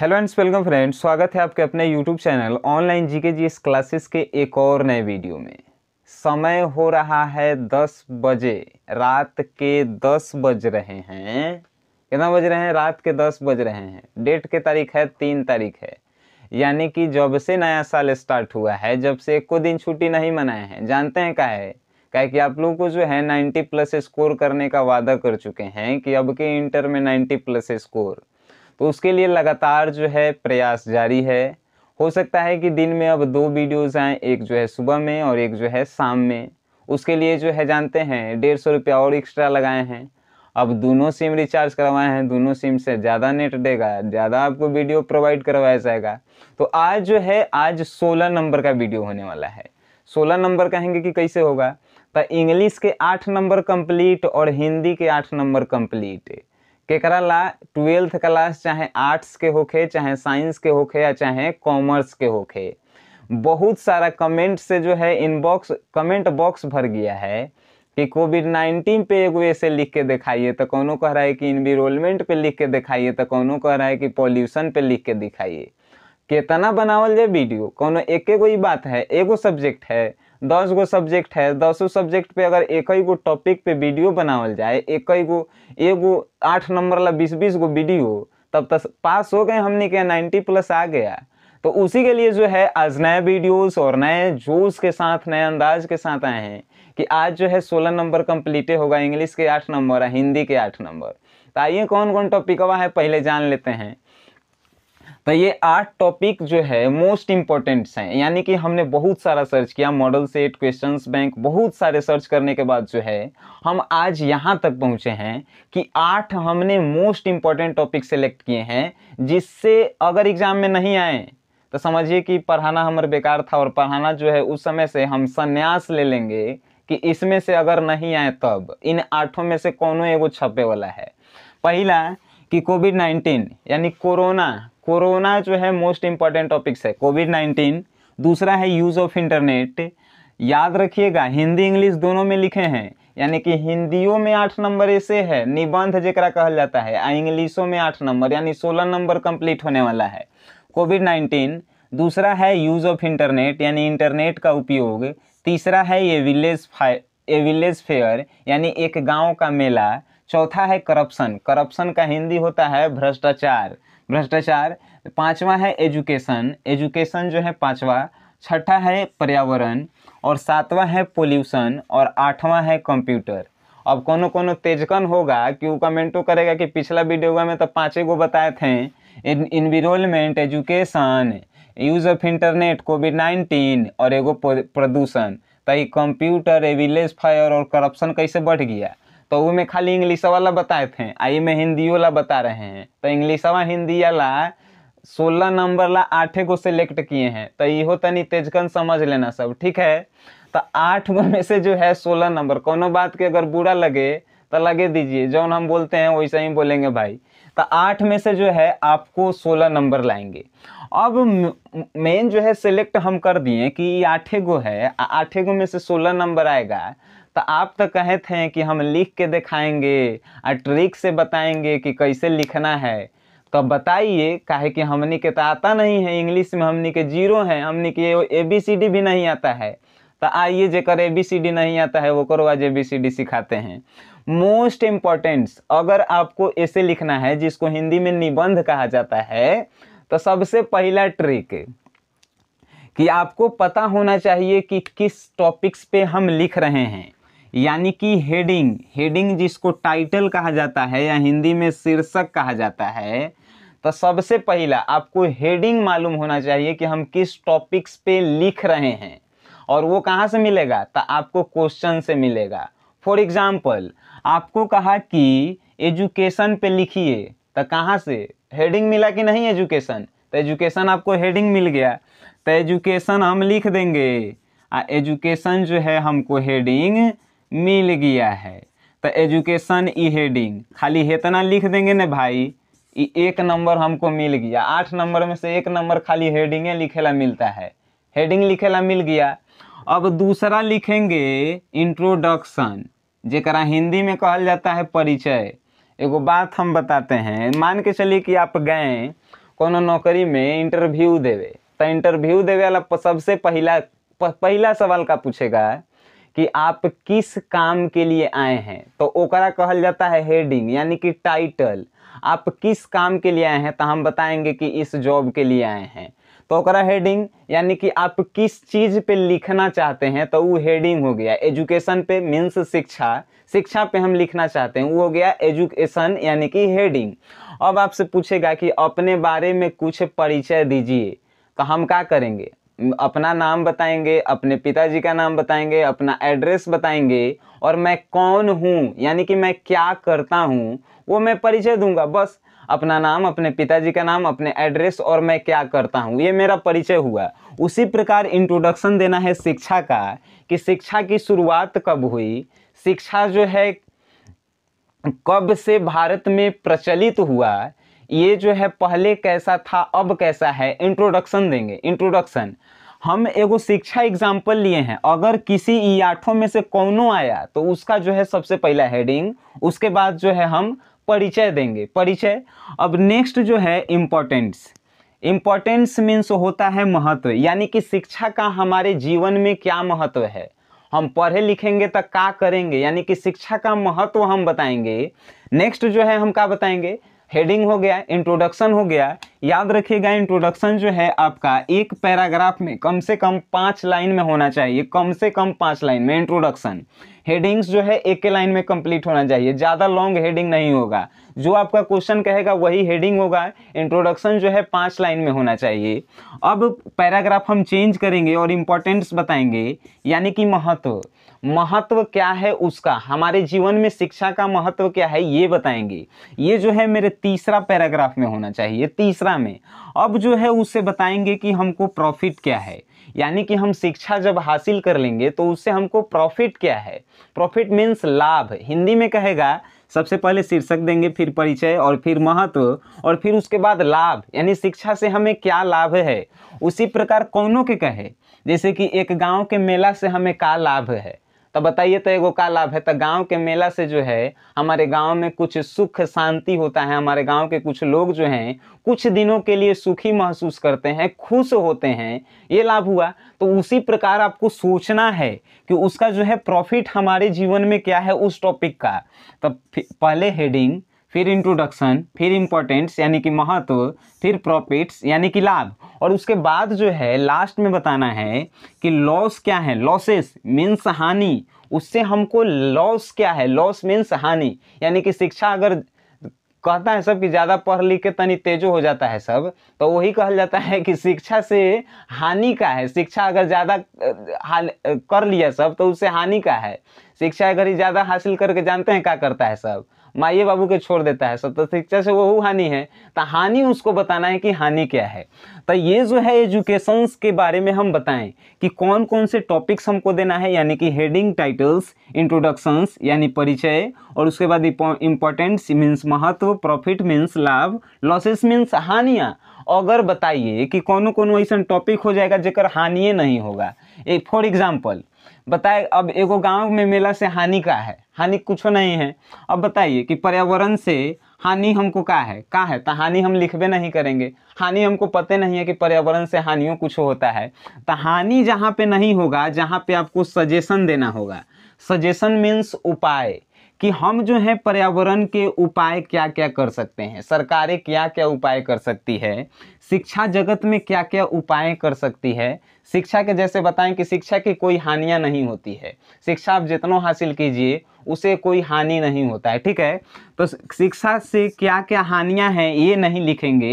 hello and welcome friends स्वागत है आपके अपने यूट्यूब चैनल ऑनलाइन जी के जी क्लासेस के एक और नए वीडियो में समय हो रहा है दस बजे रात के दस बज रहे हैं कितना बज रहे हैं रात के दस बज रहे हैं डेट के तारीख है तीन तारीख है यानी कि जब से नया साल स्टार्ट हुआ है जब से एक को दिन छुट्टी नहीं मनाए हैं जानते हैं क्या है क्या कि आप लोगों को जो है 90 प्लस स्कोर करने का वादा कर चुके हैं कि अब के इंटर में 90 प्लस स्कोर तो उसके लिए लगातार जो है प्रयास जारी है हो सकता है कि दिन में अब दो वीडियोज़ आएँ एक जो है सुबह में और एक जो है शाम में उसके लिए जो है जानते हैं डेढ़ सौ रुपया और एक्स्ट्रा लगाए हैं अब दोनों सिम रिचार्ज करवाए हैं दोनों सिम से ज़्यादा नेट देगा ज़्यादा आपको वीडियो प्रोवाइड करवाया जाएगा तो आज जो है आज सोलह नंबर का वीडियो होने वाला है सोलह नंबर कहेंगे कि कैसे होगा तो इंग्लिश के आठ नंबर कंप्लीट और हिंदी के आठ नंबर कंप्लीट केकरा ला ट्वेल्थ क्लास चाहे आर्ट्स के होखे चाहे साइंस के होखे या चाहे कॉमर्स के होखे बहुत सारा कमेंट से जो है इनबॉक्स कमेंट बॉक्स भर गया है कि कोविड नाइन्टीन पे एगो ऐसे लिख के दिखाइए तो कौनों कह रहा है कि इन्विरोलमेंट पे लिख के दिखाइए तो कौनों कह रहा है कि पॉल्यूशन पे लिख के दिखाइए कितना बनावल जाए वीडियो कौनो एक गो ही बात है एगो सब्जेक्ट है दस गो सब्जेक्ट है दसों सब्जेक्ट पे अगर एक ही गो टॉपिक पे वीडियो बनावल जाए एक ही गो एगो आठ नंबर वाला बीस बीस गो वीडियो तब तक पास हो गए हमने क्या नाइन्टी प्लस आ गया तो उसी के लिए जो है आज नए वीडियोस और नए जोश के साथ नए अंदाज के साथ आए हैं कि आज जो है सोलह नंबर कम्प्लीटे होगा इंग्लिश के आठ नंबर हिंदी के आठ नंबर तो आइए कौन कौन टॉपिकवा है पहले जान लेते हैं तो ये आठ टॉपिक जो है मोस्ट इम्पोर्टेंट्स हैं यानी कि हमने बहुत सारा सर्च किया मॉडल सेट क्वेश्चन बैंक बहुत सारे सर्च करने के बाद जो है हम आज यहाँ तक पहुँचे हैं कि आठ हमने मोस्ट इम्पॉर्टेंट टॉपिक सेलेक्ट किए हैं जिससे अगर एग्ज़ाम में नहीं आए तो समझिए कि पढ़ाना हमारे बेकार था और पढ़ाना जो है उस समय से हम संन्यास ले लेंगे कि इसमें से अगर नहीं आए तब इन आठों में से कौनों एगो छपे वाला है पहला कि कोविड नाइन्टीन यानी कोरोना कोरोना जो है मोस्ट इम्पॉर्टेंट टॉपिक्स है कोविड नाइन्टीन दूसरा है यूज़ ऑफ इंटरनेट याद रखिएगा हिंदी इंग्लिश दोनों में लिखे हैं यानी कि हिंदियों में आठ नंबर ऐसे है निबंध जरा कहा जाता है आ इंग्लिशों में आठ नंबर यानी सोलह नंबर कंप्लीट होने वाला है कोविड नाइन्टीन दूसरा है यूज़ ऑफ इंटरनेट यानी इंटरनेट का उपयोग तीसरा है ये village fire a village fair यानी एक गांव का मेला चौथा है करप्शन करप्शन का हिंदी होता है भ्रष्टाचार भ्रष्टाचार पांचवा है एजुकेशन एजुकेशन जो है पांचवा छठा है पर्यावरण और सातवा है पोल्यूशन और आठवां है कंप्यूटर अब कोनो कोनो तेजकन होगा कि वो कमेंटो करेगा कि पिछला वीडियो में तो पाँचे गो बताए थे environment education use of internet covid nineteen और एगो प्रदूषण तो कंप्यूटर एविलेज फायर और करप्शन कैसे बढ़ गया तो वो में खाली इंग्लिश वाला बताए थे आई में हिंदी वाला बता रहे हैं तो इंग्लिश वाला हिंदी वाला सोलह नंबर ला आठे को सिलेक्ट किए हैं तो यो तनी तेजकन समझ लेना सब ठीक है तो आठ गो में से जो है सोलह नंबर कोनो बात के अगर बुरा लगे तो लगे दीजिए जौन हम बोलते हैं वैसा ही बोलेंगे भाई तो आठ में से जो है आपको सोलह नंबर लाएंगे अब मेन जो है सिलेक्ट हम कर दिए कि आठे गो है आठे गो में से सोलह नंबर आएगा तो आप तो कहे थे कि हम लिख के दिखाएंगे और ट्रिक से बताएंगे कि कैसे लिखना है तो बताइए काहे कि हमने के तो आता नहीं है इंग्लिश में हमने के जीरो है हमने के ए बी सी डी भी नहीं आता है तो आइए जेकर ए बी सी डी नहीं आता है वो करो आज ए बी सी डी सिखाते हैं मोस्ट इम्पॉर्टेंट्स अगर आपको ऐसे लिखना है जिसको हिंदी में निबंध कहा जाता है तो सबसे पहला ट्रिक कि आपको पता होना चाहिए कि किस टॉपिक्स पे हम लिख रहे हैं यानी कि हेडिंग हेडिंग जिसको टाइटल कहा जाता है या हिंदी में शीर्षक कहा जाता है तो सबसे पहला आपको हेडिंग मालूम होना चाहिए कि हम किस टॉपिक्स पे लिख रहे हैं और वो कहाँ से मिलेगा तो आपको क्वेश्चन से मिलेगा फॉर एग्ज़ाम्पल आपको कहा कि एजुकेशन पे लिखिए तो कहाँ से हेडिंग मिला कि नहीं एजुकेशन तो एजुकेशन आपको हेडिंग मिल गया तो एजुकेशन हम लिख देंगे आ एजुकेशन जो है हमको हेडिंग मिल गया है तो एजुकेशन ई हेडिंग खाली इतना लिख देंगे ना भाई एक नंबर हमको मिल गया आठ नंबर में से एक नंबर खाली हेडिंगे लिखेला मिलता है हेडिंग लिखेला मिल गया अब दूसरा लिखेंगे इंट्रोडक्शन जरा हिंदी में कहा जाता है परिचय एगो बात हम बताते हैं मान के चलिए कि आप गए को नौकरी में इंटरव्यू देवे तो इंटरव्यू देवे वाला सबसे पहला पहला सवाल का पूछेगा कि आप किस काम के लिए आए हैं तो ओकरा कहल जाता है हेडिंग यानी कि टाइटल आप किस काम के लिए आए हैं तो हम बताएंगे कि इस जॉब के लिए आए हैं तो ओकरा हेडिंग यानी कि आप किस चीज़ पे लिखना चाहते हैं तो वो हेडिंग हो गया एजुकेशन पे मीन्स शिक्षा शिक्षा पे हम लिखना चाहते हैं वो हो गया एजुकेशन यानी कि हेडिंग अब आपसे पूछेगा कि अपने बारे में कुछ परिचय दीजिए तो हम क्या करेंगे अपना नाम बताएंगे अपने पिताजी का नाम बताएंगे अपना एड्रेस बताएंगे और मैं कौन हूँ यानी कि मैं क्या करता हूँ वो मैं परिचय दूंगा बस अपना नाम अपने पिताजी का नाम अपने एड्रेस और मैं क्या करता हूँ ये मेरा परिचय हुआ उसी प्रकार इंट्रोडक्शन देना है शिक्षा का कि शिक्षा की शुरुआत कब हुई शिक्षा जो है कब से भारत में प्रचलित हुआ ये जो है पहले कैसा था अब कैसा है इंट्रोडक्शन देंगे इंट्रोडक्शन हम एगो शिक्षा एग्जाम्पल लिए हैं अगर किसी ई आठों में से कौनों आया तो उसका जो है सबसे पहला हेडिंग उसके बाद जो है हम परिचय देंगे परिचय अब नेक्स्ट जो है इम्पोर्टेंस इम्पोर्टेंस मीन्स होता है महत्व यानी कि शिक्षा का हमारे जीवन में क्या महत्व है हम पढ़े लिखेंगे तो क्या करेंगे यानी कि शिक्षा का महत्व हम बताएंगे नेक्स्ट जो है हम क्या बताएंगे हेडिंग हो गया इंट्रोडक्शन हो गया याद रखिएगा इंट्रोडक्शन जो है आपका एक पैराग्राफ में कम से कम पाँच लाइन में होना चाहिए कम से कम पाँच लाइन में इंट्रोडक्शन हेडिंग्स जो है एक के लाइन में कंप्लीट होना चाहिए ज़्यादा लॉन्ग हेडिंग नहीं होगा जो आपका क्वेश्चन कहेगा वही हेडिंग होगा इंट्रोडक्शन जो है पाँच लाइन में होना चाहिए अब पैराग्राफ हम चेंज करेंगे और इम्पोर्टेंट्स बताएंगे यानी कि महत्व महत्व क्या है उसका हमारे जीवन में शिक्षा का महत्व क्या है ये बताएंगे ये जो है मेरे तीसरा पैराग्राफ में होना चाहिए तीसरा में अब जो है उससे बताएंगे कि हमको प्रॉफिट क्या है यानी कि हम शिक्षा जब हासिल कर लेंगे तो उससे हमको प्रॉफिट क्या है प्रॉफिट मीन्स लाभ हिंदी में कहेगा सबसे पहले शीर्षक देंगे फिर परिचय और फिर महत्व और फिर उसके बाद लाभ यानी शिक्षा से हमें क्या लाभ है उसी प्रकार कौनों के कहे जैसे कि एक गांव के मेला से हमें क्या लाभ है तो बताइए तो एगो का लाभ है तो गांव के मेला से जो है हमारे गांव में कुछ सुख शांति होता है हमारे गांव के कुछ लोग जो हैं कुछ दिनों के लिए सुखी महसूस करते हैं खुश होते हैं ये लाभ हुआ तो उसी प्रकार आपको सोचना है कि उसका जो है प्रॉफिट हमारे जीवन में क्या है उस टॉपिक का तो पहले हेडिंग फिर इंट्रोडक्शन फिर इम्पोर्टेंट्स यानी कि महत्व फिर प्रॉफिट्स यानी कि लाभ और उसके बाद जो है लास्ट में बताना है कि लॉस क्या है लॉसेस मीन्स हानि उससे हमको लॉस क्या है लॉस मीन्स हानि यानी कि शिक्षा अगर कहता है सब कि ज़्यादा पढ़ लिख के तनी तेजो हो जाता है सब तो वही कहा जाता है कि शिक्षा से हानि का है शिक्षा अगर ज़्यादा कर लिया सब तो उससे हानि का है शिक्षा अगर ही ज़्यादा हासिल करके जानते हैं क्या करता है सब माइए बाबू के छोड़ देता है सत्य शिक्षा से वो हानि है तो हानि उसको बताना है कि हानि क्या है तो ये जो है एजुकेशंस के बारे में हम बताएं कि कौन कौन से टॉपिक्स हमको देना है यानी कि हेडिंग टाइटल्स इंट्रोडक्शंस यानी परिचय और उसके बाद इम्पोर्टेंस मीन्स महत्व प्रॉफिट मीन्स लाभ लॉसेस मीन्स हानियाँ अगर बताइए कि कौन कौन ऐसा टॉपिक हो जाएगा जेकर हानिए नहीं होगा फॉर एग्जाम्पल बताए अब एगो गांव में मेला से हानि का है हानि कुछ नहीं है अब बताइए कि पर्यावरण से हानि हमको का है का है तो हानि हम लिखबे नहीं करेंगे हानि हमको पते नहीं है कि पर्यावरण से हानियों कुछ होता है तो हानि जहाँ पे नहीं होगा जहाँ पे आपको सजेशन देना होगा सजेशन मीन्स उपाय कि हम जो है पर्यावरण के उपाय क्या क्या कर सकते हैं सरकारें क्या क्या उपाय कर सकती है शिक्षा जगत में क्या क्या उपाय कर सकती है शिक्षा के जैसे बताएं कि शिक्षा की कोई हानियाँ नहीं होती है शिक्षा आप जितना हासिल कीजिए उसे कोई हानि नहीं होता है ठीक है तो शिक्षा से क्या क्या हानियां हैं ये नहीं लिखेंगे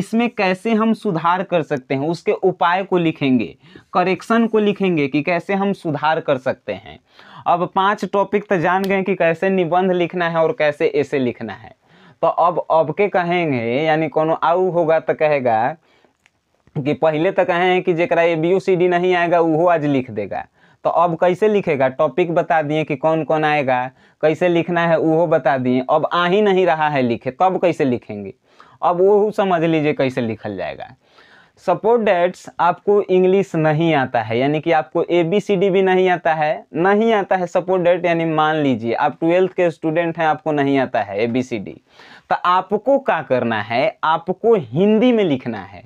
इसमें कैसे हम सुधार कर सकते हैं उसके उपाय को लिखेंगे करेक्शन को लिखेंगे कि कैसे हम सुधार कर सकते हैं अब पांच टॉपिक तो जान गए कि कैसे निबंध लिखना है और कैसे ऐसे लिखना है तो अब अब के कहेंगे यानी कोनो आउ होगा तो कहेगा कि पहले तो कहें कि जरा A B U C D नहीं आएगा वह आज लिख देगा तो अब कैसे लिखेगा टॉपिक बता दिए कि कौन कौन आएगा कैसे लिखना है वह बता दिए अब आ ही नहीं रहा है लिखे तब कैसे लिखेंगे अब वो समझ लीजिए कैसे लिखल जाएगा सपोर्ट डेट्स आपको इंग्लिश नहीं आता है यानी कि आपको ए बी सी डी भी नहीं आता है नहीं आता है सपोर्ट डेट यानी मान लीजिए आप ट्वेल्थ के स्टूडेंट हैं आपको नहीं आता है ए बी सी डी तो आपको क्या करना है आपको हिंदी में लिखना है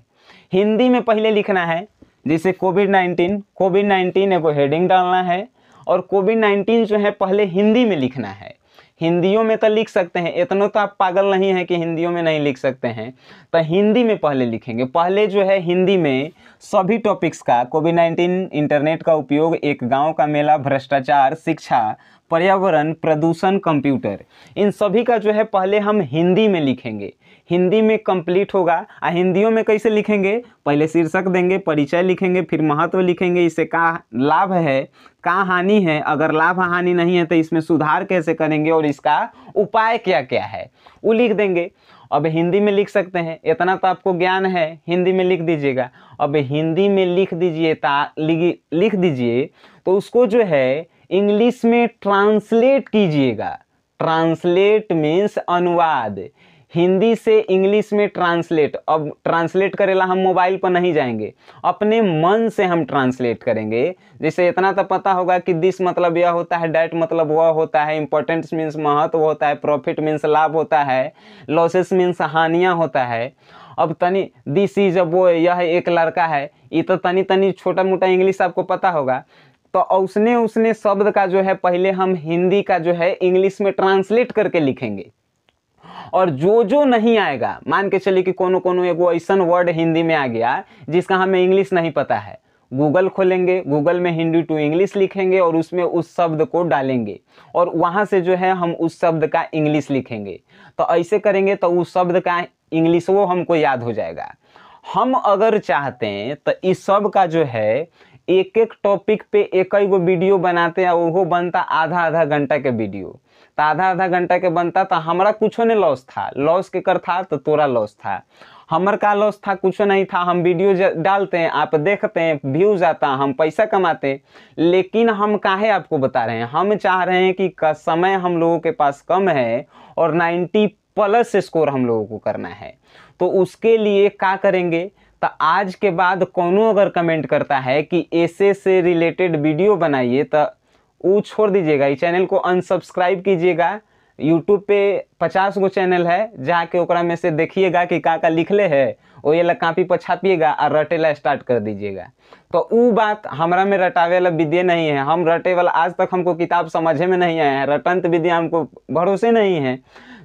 हिंदी में पहले लिखना है जैसे कोविड नाइन्टीन कोविड नाइन्टीन एगो हेडिंग डालना है और कोविड नाइन्टीन जो है पहले हिंदी में लिखना है हिंदियों में तो लिख सकते हैं इतना तो आप पागल नहीं हैं कि हिंदियों में नहीं लिख सकते हैं तो हिंदी में पहले लिखेंगे पहले जो है हिंदी में सभी टॉपिक्स का कोविड नाइन्टीन इंटरनेट का उपयोग एक गांव का मेला भ्रष्टाचार शिक्षा पर्यावरण प्रदूषण कंप्यूटर इन सभी का जो है पहले हम हिंदी में लिखेंगे हिंदी में कंप्लीट होगा आ हिंदियों में कैसे लिखेंगे पहले शीर्षक देंगे परिचय लिखेंगे फिर महत्व लिखेंगे इससे का लाभ है का हानि है अगर लाभ हानि नहीं है तो इसमें सुधार कैसे करेंगे और इसका उपाय क्या क्या है वो लिख देंगे अब हिंदी में लिख सकते हैं इतना तो आपको ज्ञान है हिंदी में लिख दीजिएगा अब हिंदी में लिख दीजिए लिख दीजिए तो उसको जो है इंग्लिश में ट्रांसलेट कीजिएगा ट्रांसलेट मीन्स अनुवाद हिंदी से इंग्लिश में ट्रांसलेट अब ट्रांसलेट करेला हम मोबाइल पर नहीं जाएंगे अपने मन से हम ट्रांसलेट करेंगे जैसे इतना तो पता होगा कि दिस मतलब यह होता है डैट मतलब वह होता है इंपॉर्टेंस मीन्स महत्व होता है प्रॉफिट मीन्स लाभ होता है लॉसेस मीन्स हानियाँ होता है अब तनी दिस इज अब वो यह एक लड़का है ये तो तनी तनी छोटा मोटा इंग्लिश आपको पता होगा तो उसने उसने शब्द का जो है पहले हम हिंदी का जो है इंग्लिश में ट्रांसलेट करके लिखेंगे और जो जो नहीं आएगा मान के चलिए कि कोनो कोनो एगो ऐसा वर्ड हिंदी में आ गया जिसका हमें इंग्लिश नहीं पता है गूगल खोलेंगे गूगल में हिंदी टू इंग्लिश लिखेंगे और उसमें उस शब्द को डालेंगे और वहाँ से जो है हम उस शब्द का इंग्लिश लिखेंगे तो ऐसे करेंगे तो उस शब्द का इंग्लिश वो हमको याद हो जाएगा हम अगर चाहते हैं तो इस सब का जो है एक एक टॉपिक पे एक गो वीडियो बनाते हैं वो बनता आधा आधा घंटा के वीडियो तो आधा आधा घंटा के बनता तो हमारा कुछ नहीं लॉस था लॉस के कर था तो तोरा लॉस था हमार का लॉस था कुछ नहीं था हम वीडियो डालते हैं आप देखते हैं व्यूज़ आता हम पैसा कमाते लेकिन हम काहे आपको बता रहे हैं हम चाह रहे हैं कि समय हम लोगों के पास कम है और 90 प्लस स्कोर हम लोगों को करना है तो उसके लिए क्या करेंगे तो आज के बाद कौनों अगर कमेंट करता है कि ऐसे से रिलेटेड वीडियो बनाइए तो वो छोड़ दीजिएगा इस चैनल को अनसब्सक्राइब कीजिएगा यूट्यूब पे पचास गो चैनल है जहाँ के ओकरा में से देखिएगा कि का का लिखले है वो ये ला कापी पर छापिएगा और रटे ला स्टार्ट कर दीजिएगा तो वो बात हमरा में रटावे वाला विद्या नहीं है हम रटे वाला आज तक हमको किताब समझे में नहीं आया है रटंत विद्या हमको भरोसे नहीं है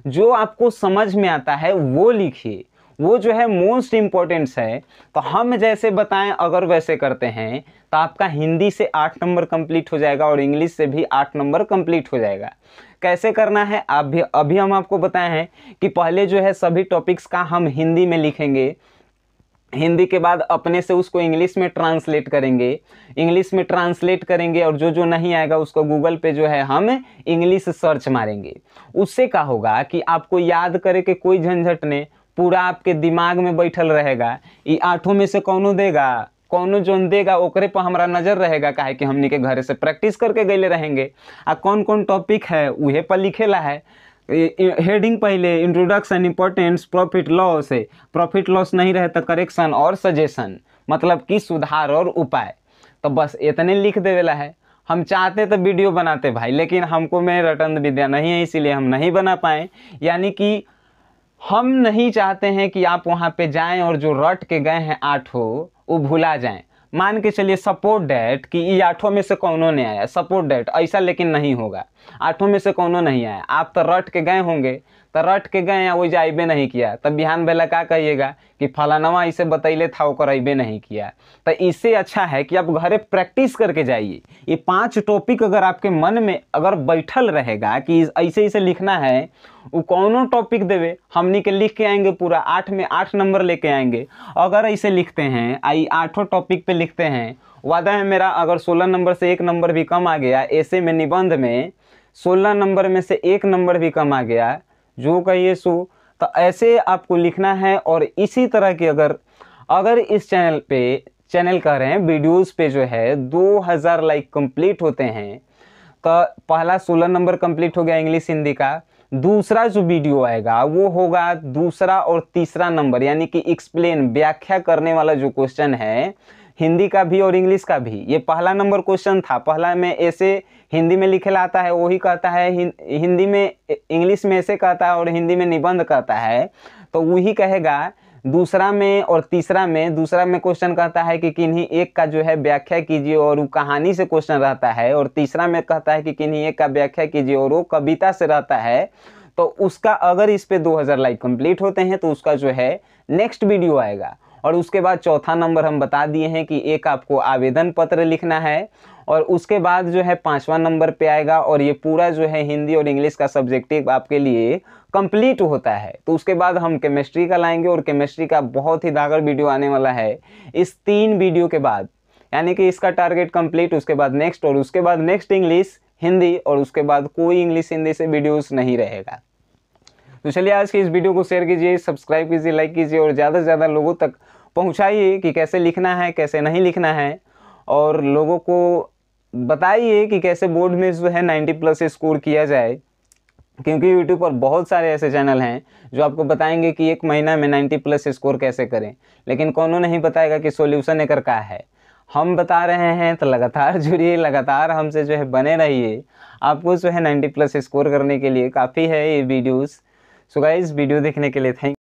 जो आपको समझ में आता है वो लिखिए वो जो है मोस्ट इम्पोर्टेंट्स है तो हम जैसे बताएं अगर वैसे करते हैं तो आपका हिंदी से आठ नंबर कंप्लीट हो जाएगा और इंग्लिश से भी आठ नंबर कंप्लीट हो जाएगा कैसे करना है आप भी अभी हम आपको बताए हैं कि पहले जो है सभी टॉपिक्स का हम हिंदी में लिखेंगे हिंदी के बाद अपने से उसको इंग्लिश में ट्रांसलेट करेंगे इंग्लिश में ट्रांसलेट करेंगे और जो जो नहीं आएगा उसको गूगल पे जो है हम इंग्लिश सर्च मारेंगे उससे क्या होगा कि आपको याद करे के कोई झंझट नहीं पूरा आपके दिमाग में बैठल रहेगा ये आठों में से कौनों देगा कौनों जोन देगा ओकरे पर हमारा नज़र रहेगा काहे कि हमने के घर से प्रैक्टिस करके गए रहेंगे आ कौन कौन टॉपिक है वह पर लिखेला है हेडिंग पहले इंट्रोडक्शन इम्पोर्टेंस प्रॉफिट लॉस है प्रॉफिट लॉस नहीं रहे तो करेक्शन और सजेशन मतलब कि सुधार और उपाय तो बस इतने लिख देवेला है हम चाहते तो वीडियो बनाते भाई लेकिन हमको में रटन विद्या नहीं है इसीलिए हम नहीं बना पाए यानी कि हम नहीं चाहते हैं कि आप वहाँ पे जाएं और जो रट के गए हैं आठों वो भुला जाएं मान के चलिए सपोर्ट डेट कि ये आठों में से कौनों ने आया सपोर्ट डेट ऐसा लेकिन नहीं होगा आठों में से कौनों नहीं आया आप तो रट के गए होंगे तो रट के गए या वही अबे नहीं किया तब बिहान बेला का कहिएगा कि फलानवा इसे बतैले था ओकर अबे नहीं किया तो इससे अच्छा है कि आप घरे प्रैक्टिस करके जाइए ये पांच टॉपिक अगर आपके मन में अगर बैठल रहेगा कि ऐसे ऐसे लिखना है वो कौनों टॉपिक देवे हमने के लिख के आएंगे पूरा आठ में आठ नंबर लेके आएंगे अगर ऐसे लिखते हैं आई आठों टॉपिक पर लिखते हैं वादा है मेरा अगर सोलह नंबर से एक नंबर भी कम आ गया ऐसे में निबंध में सोलह नंबर में से एक नंबर भी कम आ गया जो कहिए सो तो ऐसे आपको लिखना है और इसी तरह की अगर अगर इस चैनल पे चैनल कह रहे हैं वीडियोस पे जो है 2000 लाइक कंप्लीट होते हैं तो पहला 16 नंबर कंप्लीट हो गया इंग्लिश हिंदी का दूसरा जो वीडियो आएगा वो होगा दूसरा और तीसरा नंबर यानी कि एक्सप्लेन व्याख्या करने वाला जो क्वेश्चन है हिंदी का भी और इंग्लिश का भी ये पहला नंबर क्वेश्चन था पहला में ऐसे हिंदी में लिखे लाता है वही कहता है हिंदी में इंग्लिश में ऐसे कहता है और हिंदी में निबंध कहता है तो वही कहेगा दूसरा में और तीसरा में दूसरा में क्वेश्चन कहता है कि किन्हीं एक का जो है व्याख्या कीजिए और वो कहानी से क्वेश्चन रहता है और तीसरा में कहता है कि किन्हीं एक का व्याख्या कीजिए और वो कविता से रहता है तो उसका अगर इस पर 2000 लाइक कंप्लीट होते हैं तो उसका जो है नेक्स्ट वीडियो आएगा और उसके बाद चौथा नंबर हम बता दिए हैं कि एक आपको आवेदन पत्र लिखना है और उसके बाद जो है पाँचवा नंबर पे आएगा और ये पूरा जो है हिंदी और इंग्लिश का सब्जेक्टिव आपके लिए कंप्लीट होता है तो उसके बाद हम केमिस्ट्री का लाएंगे और केमिस्ट्री का बहुत ही धागर वीडियो आने वाला है इस तीन वीडियो के बाद यानी कि इसका टारगेट कंप्लीट उसके बाद नेक्स्ट और उसके बाद नेक्स्ट इंग्लिश हिंदी और उसके बाद कोई इंग्लिश हिंदी से वीडियोज़ नहीं रहेगा तो चलिए आज के इस वीडियो को शेयर कीजिए सब्सक्राइब कीजिए लाइक कीजिए और ज़्यादा से ज़्यादा लोगों तक पहुँचाइए कि कैसे लिखना है कैसे नहीं लिखना है और लोगों को बताइए कि कैसे बोर्ड में जो है नाइन्टी प्लस स्कोर किया जाए क्योंकि यूट्यूब पर बहुत सारे ऐसे चैनल हैं जो आपको बताएंगे कि एक महीना में 90 प्लस स्कोर कैसे करें लेकिन कौनों नहीं बताएगा कि सॉल्यूशन एकर का है हम बता रहे हैं तो लगातार जुड़िए लगातार हमसे जो है बने रहिए आपको जो है 90 प्लस स्कोर करने के लिए काफ़ी है ये वीडियोज़ सो गाइज वीडियो देखने के लिए थैंक